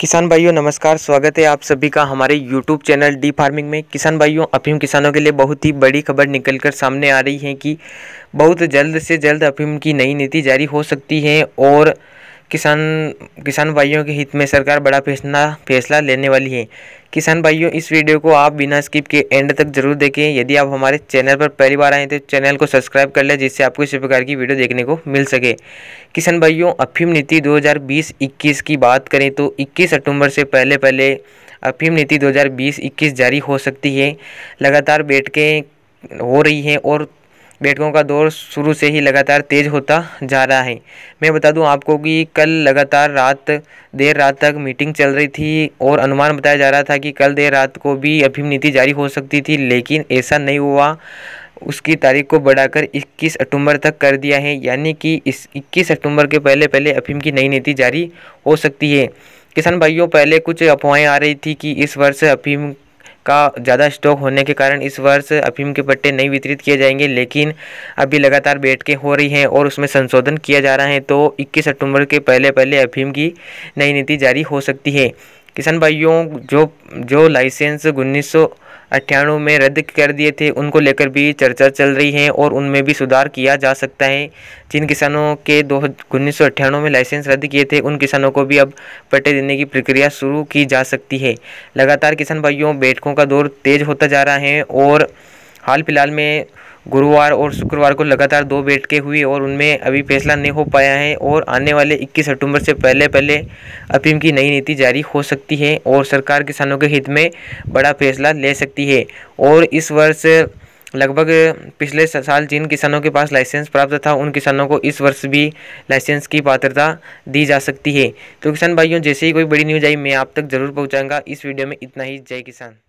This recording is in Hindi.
किसान भाइयों नमस्कार स्वागत है आप सभी का हमारे यूट्यूब चैनल डी फार्मिंग में किसान भाइयों अफीम किसानों के लिए बहुत ही बड़ी खबर निकल कर सामने आ रही है कि बहुत जल्द से जल्द अफीम की नई नीति जारी हो सकती है और किसान किसान भाइयों के हित में सरकार बड़ा फैसला फैसला लेने वाली है किसान भाइयों इस वीडियो को आप बिना स्किप के एंड तक जरूर देखें यदि आप हमारे चैनल पर पहली बार आए तो चैनल को सब्सक्राइब कर लें जिससे आपको इसी प्रकार की वीडियो देखने को मिल सके किसान भाइयों अफीम नीति 2020-21 की बात करें तो 21 अक्टूबर से पहले पहले अफीम नीति 2020-21 जारी हो सकती है लगातार बैठकें हो रही हैं और बैठकों का दौर शुरू से ही लगातार तेज़ होता जा रहा है मैं बता दूं आपको कि कल लगातार रात देर रात तक मीटिंग चल रही थी और अनुमान बताया जा रहा था कि कल देर रात को भी अफीम नीति जारी हो सकती थी लेकिन ऐसा नहीं हुआ उसकी तारीख को बढ़ाकर 21 अक्टूबर तक कर दिया है यानी कि इस 21 अक्टूबर के पहले पहले अफीम की नई नीति जारी हो सकती है किसान भाइयों पहले कुछ अफवाहें आ रही थी कि इस वर्ष अफीम का ज़्यादा स्टॉक होने के कारण इस वर्ष अफीम के पट्टे नहीं वितरित किए जाएंगे लेकिन अभी लगातार बैठकें हो रही हैं और उसमें संशोधन किया जा रहा है तो 21 अक्टूबर के पहले पहले अफीम की नई नीति जारी हो सकती है किसान भाइयों जो जो लाइसेंस उन्नीस अट्ठानवे में रद्द कर दिए थे उनको लेकर भी चर्चा चल रही है और उनमें भी सुधार किया जा सकता है जिन किसानों के दो उन्नीस में लाइसेंस रद्द किए थे उन किसानों को भी अब पट्टे देने की प्रक्रिया शुरू की जा सकती है लगातार किसान भाइयों बैठकों का दौर तेज़ होता जा रहा है और हाल फिलहाल में गुरुवार और शुक्रवार को लगातार दो बैठकें हुई और उनमें अभी फैसला नहीं हो पाया है और आने वाले 21 अक्टूबर से पहले पहले अफीम की नई नीति जारी हो सकती है और सरकार किसानों के हित में बड़ा फैसला ले सकती है और इस वर्ष लगभग पिछले साल जिन किसानों के पास लाइसेंस प्राप्त था उन किसानों को इस वर्ष भी लाइसेंस की पात्रता दी जा सकती है तो किसान भाइयों जैसे ही कोई बड़ी न्यूज आई मैं आप तक ज़रूर पहुँचाऊँगा इस वीडियो में इतना ही जय किसान